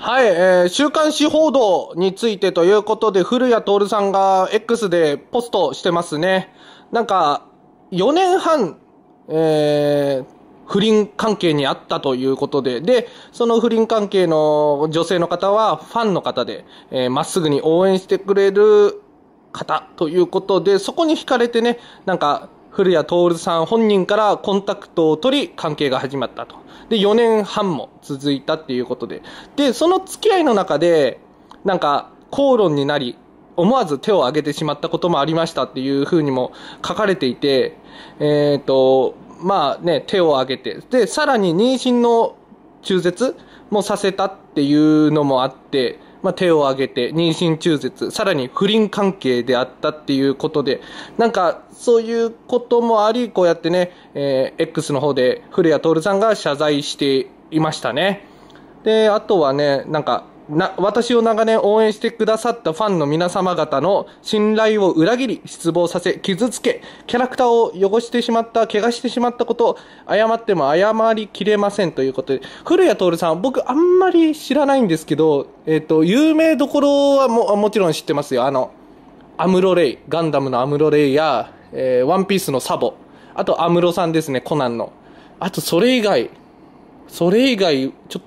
はい、えー、週刊誌報道についてということで、古谷徹さんが X でポストしてますね。なんか、4年半、えー、不倫関係にあったということで、で、その不倫関係の女性の方はファンの方で、えー、まっすぐに応援してくれる方ということで、そこに惹かれてね、なんか、古谷徹さん本人からコンタクトを取り、関係が始まったと。で、4年半も続いたっていうことで。で、その付き合いの中で、なんか、口論になり、思わず手を挙げてしまったこともありましたっていうふうにも書かれていて、えっ、ー、と、まあね、手を挙げて、で、さらに妊娠の中絶もさせたっていうのもあって、まあ、手を挙げて妊娠中絶、さらに不倫関係であったっていうことで、なんかそういうこともあり、こうやってね、えー、X の方で古谷徹さんが謝罪していましたね。で、あとはね、なんかな、私を長年応援してくださったファンの皆様方の信頼を裏切り、失望させ、傷つけ、キャラクターを汚してしまった、怪我してしまったことを謝っても謝りきれませんということで、古谷徹さん、僕あんまり知らないんですけど、えっ、ー、と、有名どころはも、もちろん知ってますよ。あの、アムロレイ、ガンダムのアムロレイや、えー、ワンピースのサボ、あとアムロさんですね、コナンの。あと、それ以外、それ以外、ちょっ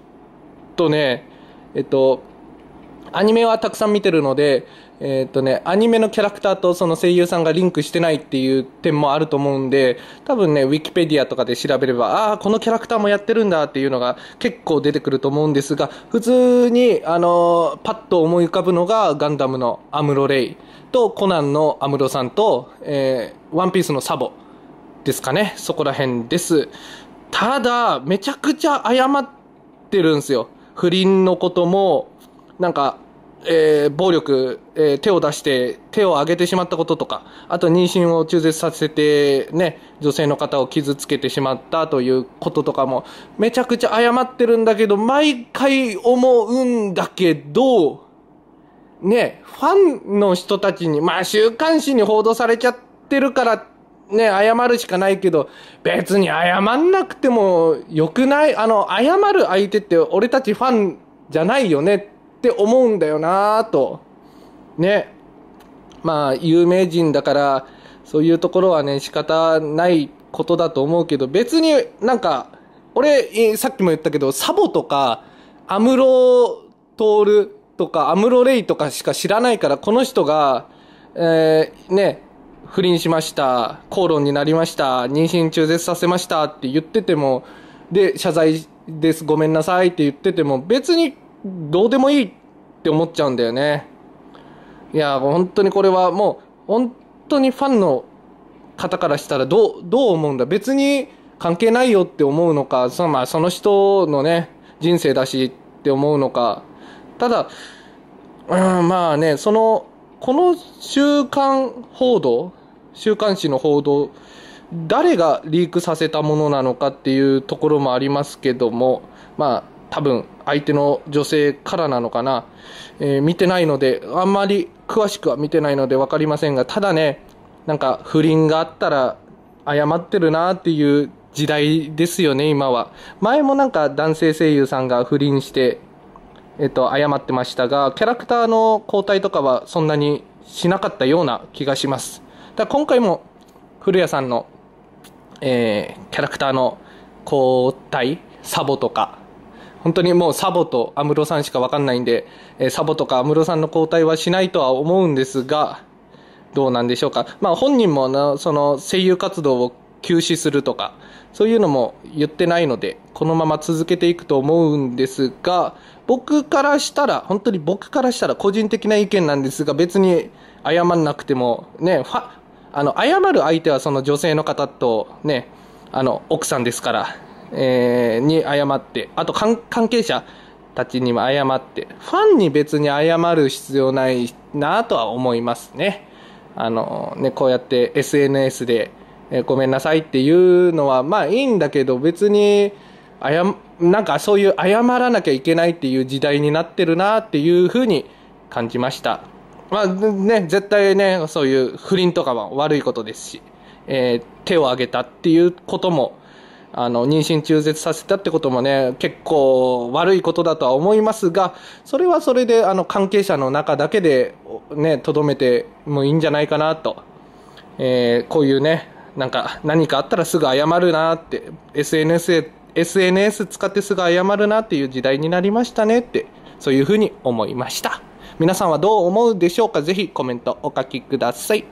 とね、えっと、アニメはたくさん見てるので、えー、っとね、アニメのキャラクターとその声優さんがリンクしてないっていう点もあると思うんで、多分ね、ウィキペディアとかで調べれば、ああ、このキャラクターもやってるんだっていうのが結構出てくると思うんですが、普通に、あのー、パッと思い浮かぶのがガンダムのアムロレイとコナンのアムロさんと、えー、ワンピースのサボですかね。そこら辺です。ただ、めちゃくちゃ謝ってるんですよ。不倫のことも、なんか、えー、暴力、えー、手を出して、手を挙げてしまったこととか、あと妊娠を中絶させて、ね、女性の方を傷つけてしまったということとかも、めちゃくちゃ謝ってるんだけど、毎回思うんだけど、ね、ファンの人たちに、まあ週刊誌に報道されちゃってるからっね、謝るしかないけど、別に謝んなくてもよくないあの、謝る相手って俺たちファンじゃないよねって思うんだよなと。ね。まあ、有名人だから、そういうところはね、仕方ないことだと思うけど、別になんか、俺、さっきも言ったけど、サボとか、アムロトールとか、アムロレイとかしか知らないから、この人が、えー、ね、不倫しました、口論になりました、妊娠中絶させましたって言ってても、で、謝罪です、ごめんなさいって言ってても、別にどうでもいいって思っちゃうんだよね。いや、本当にこれはもう、本当にファンの方からしたらどう、どう思うんだ別に関係ないよって思うのか、その,、まあ、その人のね、人生だしって思うのか。ただ、うん、まあね、そのこの週刊報道、週刊誌の報道、誰がリークさせたものなのかっていうところもありますけども、まあ、多分相手の女性からなのかな、えー、見てないので、あんまり詳しくは見てないので分かりませんが、ただね、なんか不倫があったら謝ってるなっていう時代ですよね、今は。前もなんか男性声優さんが不倫してえっと、謝ってましたが、キャラクターの交代とかはそんなにしなかったような気がします。だ今回も古谷さんの、えー、キャラクターの交代、サボとか、本当にもうサボと安室さんしかわかんないんで、えー、サボとか安室さんの交代はしないとは思うんですが、どうなんでしょうか。まあ本人もな、その声優活動を休止するとか、そういうのも言ってないので、このまま続けていくと思うんですが、僕からしたら、本当に僕からしたら個人的な意見なんですが、別に謝んなくても、ね、あの、謝る相手はその女性の方とね、あの、奥さんですから、えー、に謝って、あと関係者たちにも謝って、ファンに別に謝る必要ないなとは思いますね。あのね、こうやって SNS で、えごめんなさいっていうのはまあいいんだけど別にや、なんかそういう謝らなきゃいけないっていう時代になってるなっていうふうに感じましたまあね絶対ねそういう不倫とかは悪いことですし、えー、手を挙げたっていうこともあの妊娠中絶させたってこともね結構悪いことだとは思いますがそれはそれであの関係者の中だけでねとどめてもいいんじゃないかなと、えー、こういうねなんか何かあったらすぐ謝るなって SNS, SNS 使ってすぐ謝るなっていう時代になりましたねってそういうふうに思いました皆さんはどう思うでしょうかぜひコメントお書きください